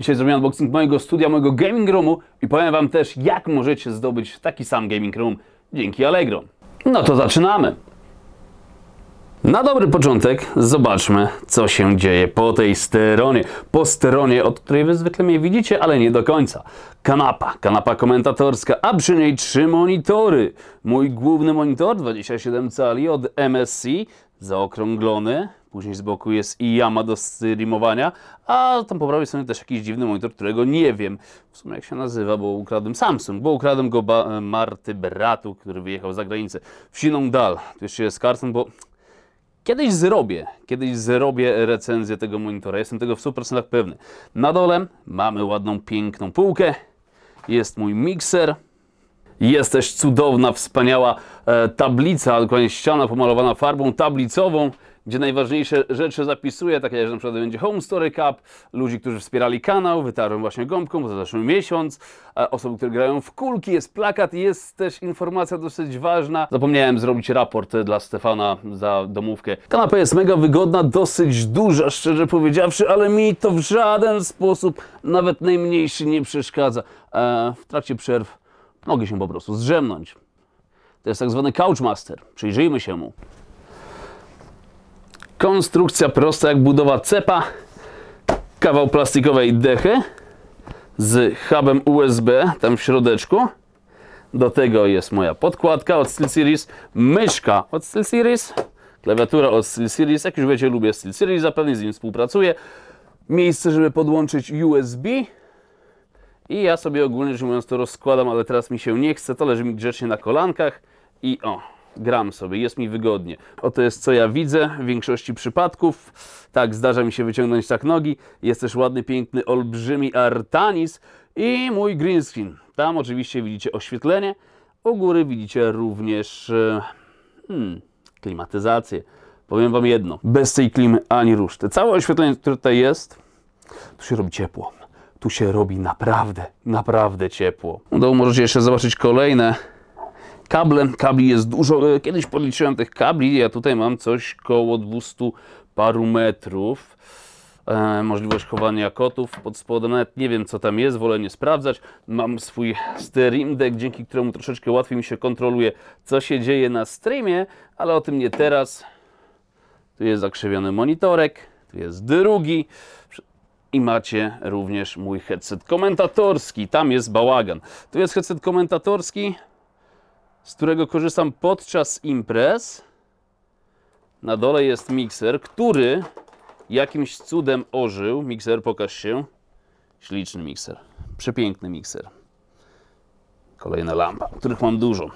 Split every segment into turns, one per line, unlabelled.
Dzisiaj zrobię unboxing mojego studia, mojego gaming roomu i powiem Wam też, jak możecie zdobyć taki sam gaming room dzięki Allegro. No to zaczynamy! Na dobry początek zobaczmy, co się dzieje po tej stronie. Po stronie, od której Wy zwykle mnie widzicie, ale nie do końca. Kanapa, kanapa komentatorska, a przy niej trzy monitory. Mój główny monitor 27 cali od MSC zaokrąglony, później z boku jest i jama do streamowania, a tam po prawej stronie też jakiś dziwny monitor, którego nie wiem w sumie jak się nazywa, bo ukradłem Samsung, bo ukradłem go e, Marty Bratu, który wyjechał za granicę, w siną dal. Tu jeszcze jest karton, bo kiedyś zrobię, kiedyś zrobię recenzję tego monitora, jestem tego w 100% pewny. Na dole mamy ładną, piękną półkę, jest mój mikser, Jesteś cudowna, wspaniała e, tablica, dokładnie ściana pomalowana farbą tablicową, gdzie najważniejsze rzeczy zapisuję, takie jak na przykład będzie Home Story Cup, ludzi, którzy wspierali kanał, wytarłem właśnie gąbką za zeszły miesiąc, e, osoby, które grają w kulki, jest plakat, jest też informacja dosyć ważna. Zapomniałem zrobić raport dla Stefana za domówkę. Kanapa jest mega wygodna, dosyć duża, szczerze powiedziawszy, ale mi to w żaden sposób, nawet najmniejszy, nie przeszkadza. E, w trakcie przerw Mogę się po prostu zdrzemnąć. To jest tak zwany couchmaster. Przyjrzyjmy się mu. Konstrukcja prosta jak budowa cepa. Kawał plastikowej dechy z hubem USB tam w środeczku. Do tego jest moja podkładka od SteelSeries, myszka od SteelSeries, klawiatura od SteelSeries. Jak już wiecie, lubię SteelSeries, zapewne z nim współpracuję. Miejsce, żeby podłączyć USB i ja sobie ogólnie rzecz mówiąc to rozkładam, ale teraz mi się nie chce, to leży mi grzecznie na kolankach i o, gram sobie, jest mi wygodnie. Oto jest co ja widzę w większości przypadków. Tak, zdarza mi się wyciągnąć tak nogi. Jest też ładny, piękny, olbrzymi Artanis i mój green screen. Tam oczywiście widzicie oświetlenie, u góry widzicie również e, hmm, klimatyzację. Powiem Wam jedno, bez tej klimy ani rusz. Te całe oświetlenie, które tutaj jest, tu się robi ciepło tu się robi naprawdę, naprawdę ciepło. Do możecie jeszcze zobaczyć kolejne kable. Kabli jest dużo. E, kiedyś policzyłem tych kabli. Ja tutaj mam coś koło 200 paru metrów. E, możliwość chowania kotów pod spodem. Nawet nie wiem, co tam jest, wolę nie sprawdzać. Mam swój stream deck, dzięki któremu troszeczkę łatwiej mi się kontroluje, co się dzieje na streamie, ale o tym nie teraz. Tu jest zakrzywiony monitorek, tu jest drugi i macie również mój headset komentatorski. Tam jest bałagan. Tu jest headset komentatorski, z którego korzystam podczas imprez. Na dole jest mikser, który jakimś cudem ożył. Mikser, pokaż się. Śliczny mikser. Przepiękny mikser. Kolejna lampa, których mam dużo.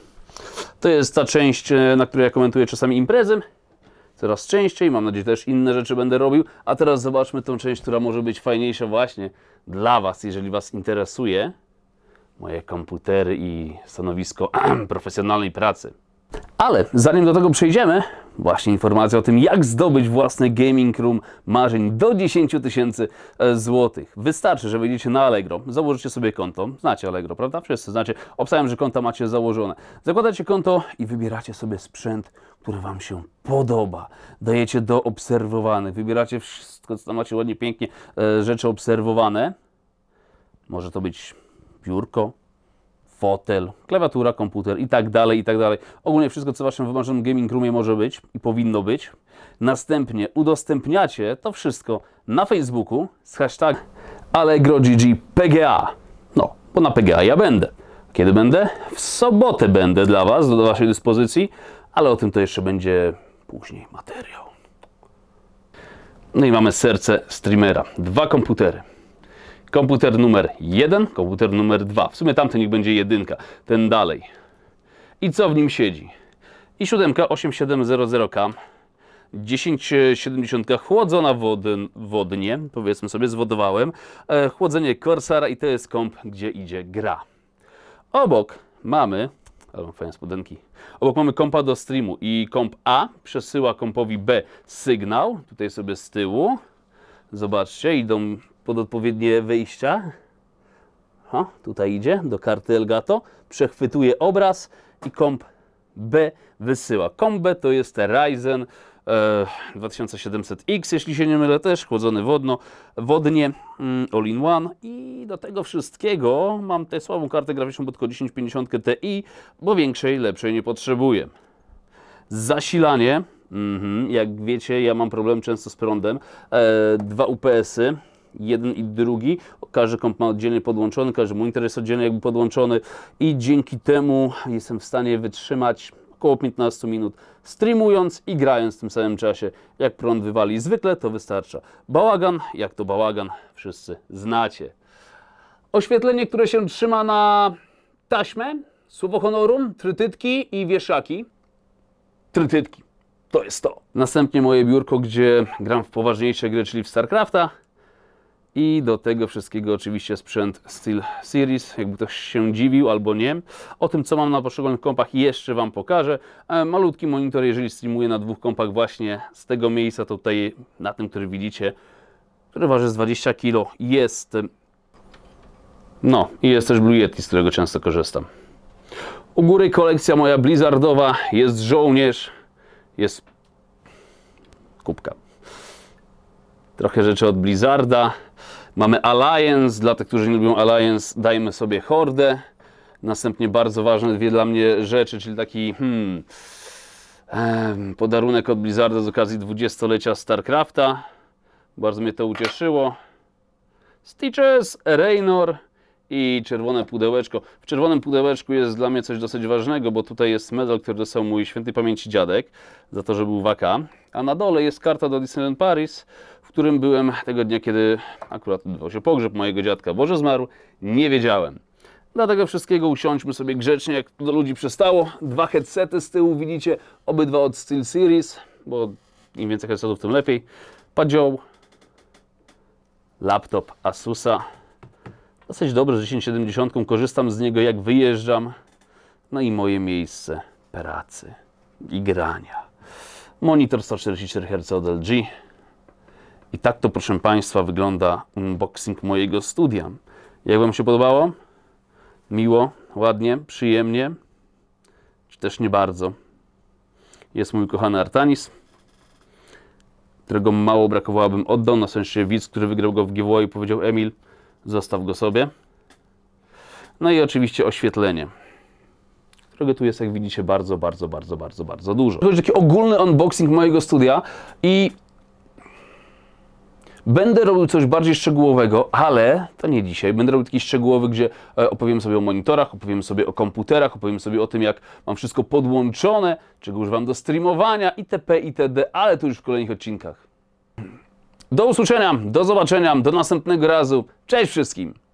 To jest ta część, e, na której ja komentuję czasami imprezy coraz częściej. Mam nadzieję, że też inne rzeczy będę robił. A teraz zobaczmy tą część, która może być fajniejsza właśnie dla Was, jeżeli Was interesuje. Moje komputery i stanowisko profesjonalnej pracy. Ale zanim do tego przejdziemy, Właśnie informacja o tym, jak zdobyć własny gaming room marzeń do 10 tysięcy e, złotych. Wystarczy, że wejdziecie na Allegro, założycie sobie konto. Znacie Allegro, prawda? Wszyscy znacie. Obstawiam, że konta macie założone. Zakładacie konto i wybieracie sobie sprzęt, który Wam się podoba. Dajecie do obserwowanych. Wybieracie wszystko, co tam macie ładnie, pięknie e, rzeczy obserwowane. Może to być biurko, fotel, klawiatura, komputer i tak dalej, i tak dalej. Ogólnie wszystko, co w Waszym wymarzonym gaming roomie może być i powinno być. Następnie udostępniacie to wszystko na Facebooku z hashtag allegroggpga. No, bo na PGA ja będę. Kiedy będę? W sobotę będę dla Was, do Waszej dyspozycji, ale o tym to jeszcze będzie później materiał. No i mamy serce streamera. Dwa komputery. Komputer numer 1, komputer numer 2. W sumie tamten niech będzie jedynka, ten dalej. I co w nim siedzi? I 7 8700K, 1070 chłodzona wodn, wodnie, powiedzmy sobie, zwodowałem. E, chłodzenie Corsara i to jest komp, gdzie idzie gra. Obok mamy, albo fajne spodenki, obok mamy kompa do streamu i komp A przesyła kompowi B sygnał, tutaj sobie z tyłu, zobaczcie, idą pod odpowiednie wejścia. Ha, tutaj idzie do karty Elgato, przechwytuje obraz i komp B wysyła. Komp B to jest Ryzen e, 2700X, jeśli się nie mylę, też chłodzony wodno, wodnie, mm, all in one i do tego wszystkiego mam tę słabą kartę graficzną pod 1050 Ti, bo większej, lepszej nie potrzebuję. Zasilanie, mm -hmm, jak wiecie, ja mam problem często z prądem, e, dwa UPS-y, jeden i drugi. Każdy komp ma oddzielnie podłączony, każdy monitor jest oddzielnie jakby podłączony i dzięki temu jestem w stanie wytrzymać około 15 minut streamując i grając w tym samym czasie. Jak prąd wywali zwykle, to wystarcza. Bałagan, jak to bałagan, wszyscy znacie. Oświetlenie, które się trzyma na taśmę, słowo honoru, trytytki i wieszaki. Trytytki, to jest to. Następnie moje biurko, gdzie gram w poważniejsze gry, czyli w StarCrafta i do tego wszystkiego oczywiście sprzęt Steel Series, jakby ktoś się dziwił albo nie. O tym, co mam na poszczególnych kompach jeszcze Wam pokażę. E, malutki monitor, jeżeli streamuję na dwóch kompach właśnie z tego miejsca, to tutaj na tym, który widzicie, który waży z 20 kg, jest... E, no, i jest też Blue Yeti, z którego często korzystam. U góry kolekcja moja Blizzardowa, jest żołnierz, jest kubka. Trochę rzeczy od Blizzarda, Mamy Alliance, dla tych, którzy nie lubią Alliance, dajmy sobie Hordę. Następnie bardzo ważne dwie dla mnie rzeczy, czyli taki hmm, podarunek od Blizzarda z okazji 20-lecia StarCrafta. Bardzo mnie to ucieszyło. Stitches, Raynor i czerwone pudełeczko. W czerwonym pudełeczku jest dla mnie coś dosyć ważnego, bo tutaj jest medal, który dostał mój świętej pamięci dziadek za to, że był waka. A na dole jest karta do Disneyland Paris którym byłem tego dnia, kiedy akurat odbywał się pogrzeb mojego dziadka. Boże zmarł, nie wiedziałem. Dlatego wszystkiego usiądźmy sobie grzecznie, jak do ludzi przestało Dwa headsety z tyłu widzicie, obydwa od Steel Series, bo im więcej headsetów, tym lepiej. Padział laptop Asusa. Dosyć dobry z 1070, korzystam z niego jak wyjeżdżam. No i moje miejsce pracy i grania. Monitor 144 Hz od LG, i tak to, proszę Państwa, wygląda unboxing mojego studia. Jak Wam się podobało? Miło, ładnie, przyjemnie? Czy też nie bardzo? Jest mój kochany Artanis, którego mało brakowałabym oddał. Na sensie widz, który wygrał go w i powiedział Emil, zostaw go sobie. No i oczywiście oświetlenie którego tu jest, jak widzicie, bardzo, bardzo, bardzo, bardzo, bardzo dużo. To jest taki ogólny unboxing mojego studia i Będę robił coś bardziej szczegółowego, ale to nie dzisiaj. Będę robił taki szczegółowy, gdzie e, opowiem sobie o monitorach, opowiem sobie o komputerach, opowiem sobie o tym, jak mam wszystko podłączone, czego używam do streamowania itp. itd., ale to już w kolejnych odcinkach. Do usłyszenia, do zobaczenia, do następnego razu. Cześć wszystkim!